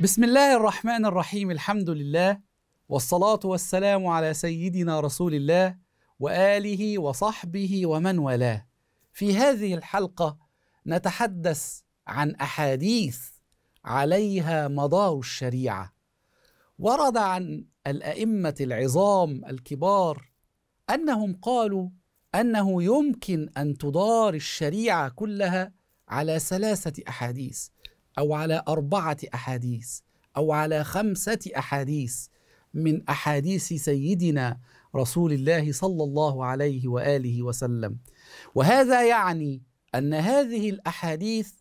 بسم الله الرحمن الرحيم الحمد لله والصلاة والسلام على سيدنا رسول الله وآله وصحبه ومن والاه. في هذه الحلقة نتحدث عن أحاديث عليها مدار الشريعة. ورد عن الأئمة العظام الكبار أنهم قالوا أنه يمكن أن تدار الشريعة كلها على ثلاثة أحاديث. أو على أربعة أحاديث أو على خمسة أحاديث من أحاديث سيدنا رسول الله صلى الله عليه وآله وسلم وهذا يعني أن هذه الأحاديث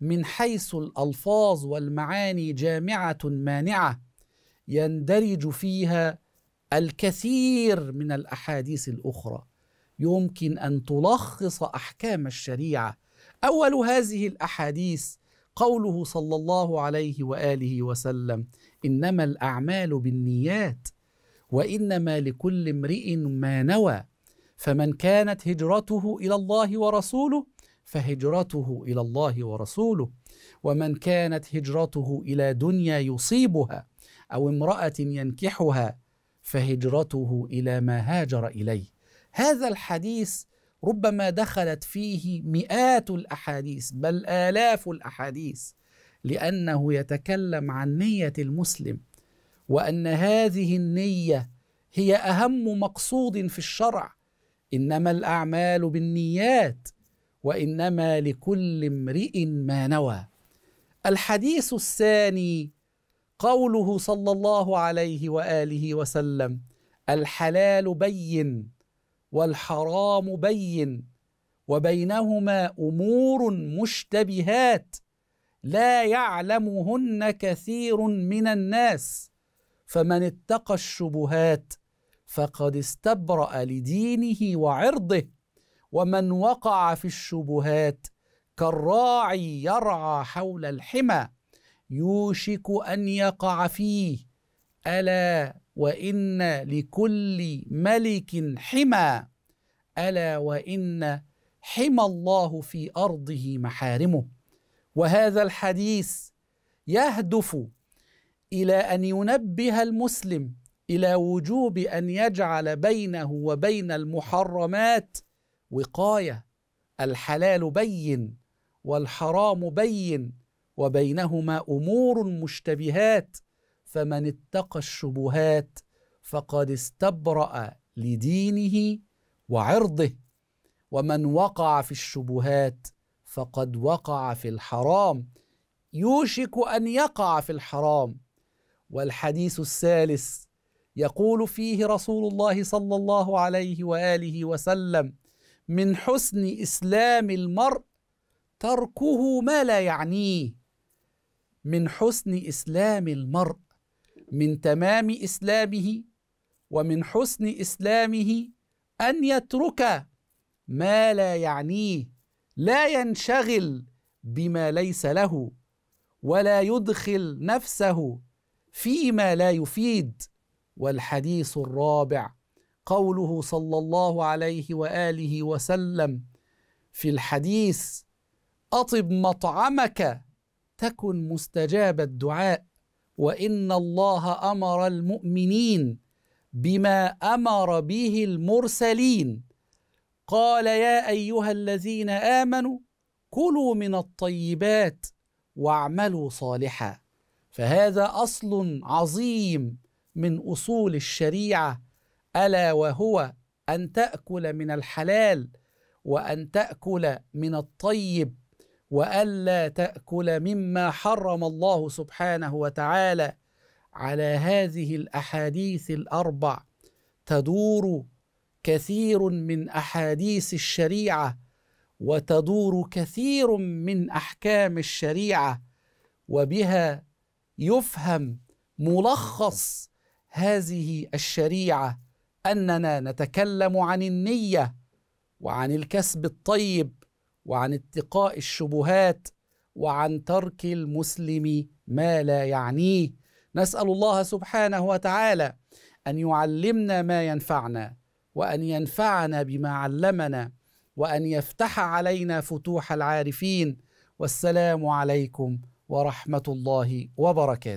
من حيث الألفاظ والمعاني جامعة مانعة يندرج فيها الكثير من الأحاديث الأخرى يمكن أن تلخص أحكام الشريعة أول هذه الأحاديث قوله صلى الله عليه واله وسلم انما الاعمال بالنيات وانما لكل امرئ ما نوى فمن كانت هجرته الى الله ورسوله فهجرته الى الله ورسوله ومن كانت هجرته الى دنيا يصيبها او امراه ينكحها فهجرته الى ما هاجر اليه هذا الحديث ربما دخلت فيه مئات الاحاديث بل الاف الاحاديث لانه يتكلم عن نيه المسلم وان هذه النيه هي اهم مقصود في الشرع انما الاعمال بالنيات وانما لكل امرئ ما نوى الحديث الثاني قوله صلى الله عليه واله وسلم الحلال بين والحرام بين وبينهما امور مشتبهات لا يعلمهن كثير من الناس فمن اتقى الشبهات فقد استبرأ لدينه وعرضه ومن وقع في الشبهات كالراعي يرعى حول الحمى يوشك ان يقع فيه الا وإن لكل ملك حمى ألا وإن حمى الله في أرضه محارمه وهذا الحديث يهدف إلى أن ينبه المسلم إلى وجوب أن يجعل بينه وبين المحرمات وقاية الحلال بين والحرام بين وبينهما أمور مشتبهات فمن اتقى الشبهات فقد استبرأ لدينه وعرضه ومن وقع في الشبهات فقد وقع في الحرام يوشك ان يقع في الحرام والحديث الثالث يقول فيه رسول الله صلى الله عليه واله وسلم من حسن اسلام المرء تركه ما لا يعنيه من حسن اسلام المرء من تمام اسلامه ومن حسن اسلامه ان يترك ما لا يعنيه لا ينشغل بما ليس له ولا يدخل نفسه فيما لا يفيد والحديث الرابع قوله صلى الله عليه واله وسلم في الحديث اطب مطعمك تكن مستجاب الدعاء وان الله امر المؤمنين بما امر به المرسلين قال يا ايها الذين امنوا كلوا من الطيبات واعملوا صالحا فهذا اصل عظيم من اصول الشريعه الا وهو ان تاكل من الحلال وان تاكل من الطيب والا تاكل مما حرم الله سبحانه وتعالى على هذه الاحاديث الاربع تدور كثير من احاديث الشريعه وتدور كثير من احكام الشريعه وبها يفهم ملخص هذه الشريعه اننا نتكلم عن النيه وعن الكسب الطيب وعن اتقاء الشبهات وعن ترك المسلم ما لا يعنيه نسال الله سبحانه وتعالى ان يعلمنا ما ينفعنا وان ينفعنا بما علمنا وان يفتح علينا فتوح العارفين والسلام عليكم ورحمه الله وبركاته